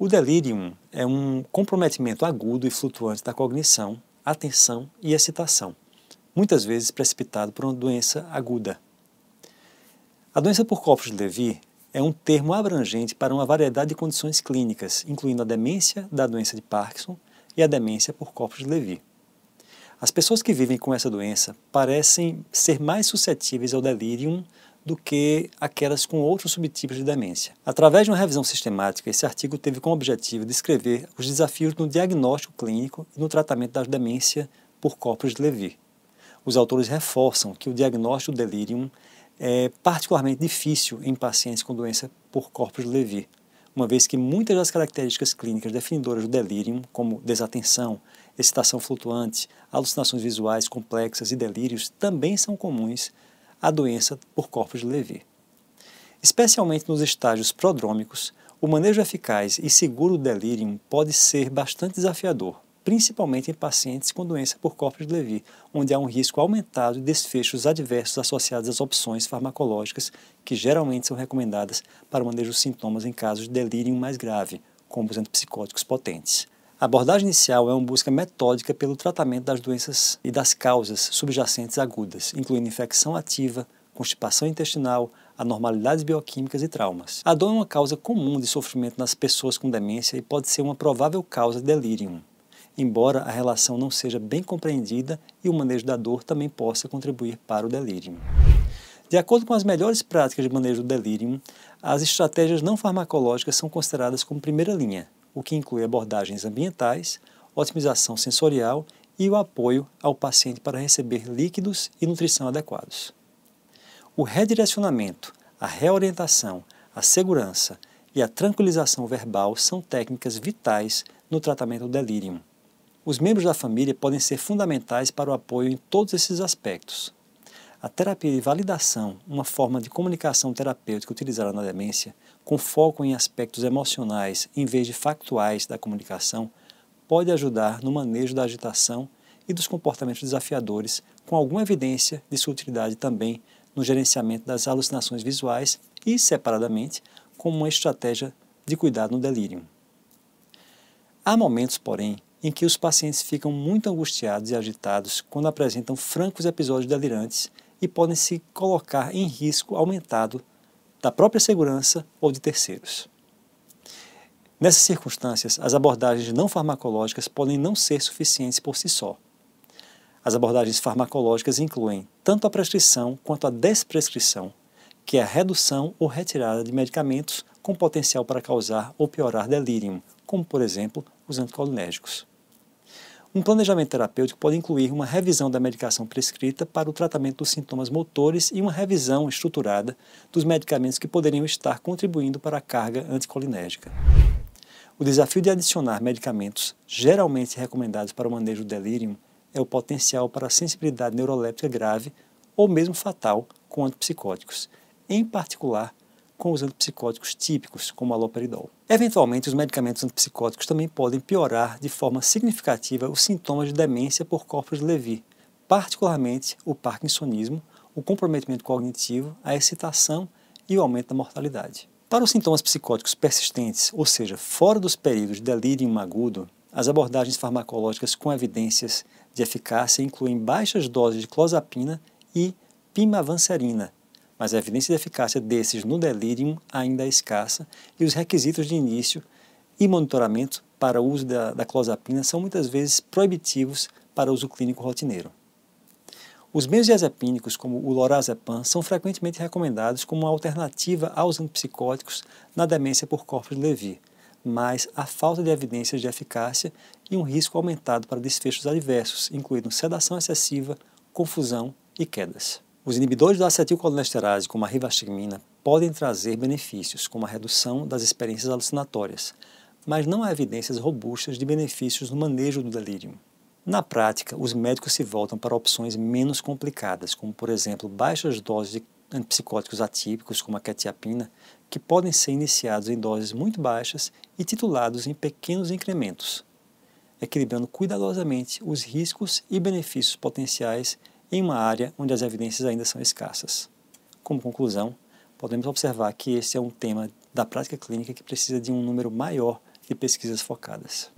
O delirium é um comprometimento agudo e flutuante da cognição, atenção e excitação, muitas vezes precipitado por uma doença aguda. A doença por corpos de Levy é um termo abrangente para uma variedade de condições clínicas, incluindo a demência da doença de Parkinson e a demência por corpos de Levy. As pessoas que vivem com essa doença parecem ser mais suscetíveis ao delírio do que aquelas com outros subtipos de demência. Através de uma revisão sistemática, esse artigo teve como objetivo descrever os desafios no diagnóstico clínico e no tratamento da demência por corpos de Levi. Os autores reforçam que o diagnóstico do delírio é particularmente difícil em pacientes com doença por corpos de Levi, uma vez que muitas das características clínicas definidoras do delírio, como desatenção, excitação flutuante, alucinações visuais complexas e delírios, também são comuns à doença por corpos de Levy. Especialmente nos estágios prodrômicos, o manejo eficaz e seguro do delírio pode ser bastante desafiador, principalmente em pacientes com doença por corpo de Levy, onde há um risco aumentado de desfechos adversos associados às opções farmacológicas que geralmente são recomendadas para o manejo dos sintomas em casos de delírio mais grave, como os antipsicóticos potentes. A abordagem inicial é uma busca metódica pelo tratamento das doenças e das causas subjacentes agudas, incluindo infecção ativa, constipação intestinal, anormalidades bioquímicas e traumas. A dor é uma causa comum de sofrimento nas pessoas com demência e pode ser uma provável causa de delírio embora a relação não seja bem compreendida e o manejo da dor também possa contribuir para o delírio. De acordo com as melhores práticas de manejo do delírio, as estratégias não farmacológicas são consideradas como primeira linha, o que inclui abordagens ambientais, otimização sensorial e o apoio ao paciente para receber líquidos e nutrição adequados. O redirecionamento, a reorientação, a segurança e a tranquilização verbal são técnicas vitais no tratamento do delírio. Os membros da família podem ser fundamentais para o apoio em todos esses aspectos. A terapia de validação, uma forma de comunicação terapêutica utilizada na demência, com foco em aspectos emocionais em vez de factuais da comunicação, pode ajudar no manejo da agitação e dos comportamentos desafiadores, com alguma evidência de sua utilidade também no gerenciamento das alucinações visuais e, separadamente, como uma estratégia de cuidado no delírio. Há momentos, porém, em que os pacientes ficam muito angustiados e agitados quando apresentam francos episódios delirantes e podem se colocar em risco aumentado da própria segurança ou de terceiros. Nessas circunstâncias, as abordagens não farmacológicas podem não ser suficientes por si só. As abordagens farmacológicas incluem tanto a prescrição quanto a desprescrição, que é a redução ou retirada de medicamentos com potencial para causar ou piorar delírio, como por exemplo os anticolinérgicos. Um planejamento terapêutico pode incluir uma revisão da medicação prescrita para o tratamento dos sintomas motores e uma revisão estruturada dos medicamentos que poderiam estar contribuindo para a carga anticolinérgica. O desafio de adicionar medicamentos geralmente recomendados para o manejo do delírio é o potencial para sensibilidade neuroléptica grave ou mesmo fatal com antipsicóticos, em particular com os antipsicóticos típicos, como aloperidol. Eventualmente, os medicamentos antipsicóticos também podem piorar de forma significativa os sintomas de demência por corpos de Levy, particularmente o parkinsonismo, o comprometimento cognitivo, a excitação e o aumento da mortalidade. Para os sintomas psicóticos persistentes, ou seja, fora dos períodos de delírio agudo, as abordagens farmacológicas com evidências de eficácia incluem baixas doses de clozapina e pimavanserina, mas a evidência de eficácia desses no delírio ainda é escassa e os requisitos de início e monitoramento para o uso da, da clozapina são muitas vezes proibitivos para uso clínico rotineiro. Os benzodiazepínicos, como o lorazepam, são frequentemente recomendados como uma alternativa aos antipsicóticos na demência por corpo de Levy, mas a falta de evidências de eficácia e um risco aumentado para desfechos adversos, incluindo sedação excessiva, confusão e quedas. Os inibidores da acetilcolinesterase, como a rivastigmina, podem trazer benefícios, como a redução das experiências alucinatórias, mas não há evidências robustas de benefícios no manejo do delírio. Na prática, os médicos se voltam para opções menos complicadas, como, por exemplo, baixas doses de antipsicóticos atípicos, como a quetiapina, que podem ser iniciados em doses muito baixas e titulados em pequenos incrementos, equilibrando cuidadosamente os riscos e benefícios potenciais em uma área onde as evidências ainda são escassas. Como conclusão, podemos observar que esse é um tema da prática clínica que precisa de um número maior de pesquisas focadas.